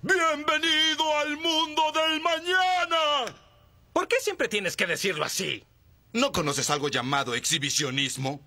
¡Bienvenido al mundo del mañana! ¿Por qué siempre tienes que decirlo así? ¿No conoces algo llamado exhibicionismo?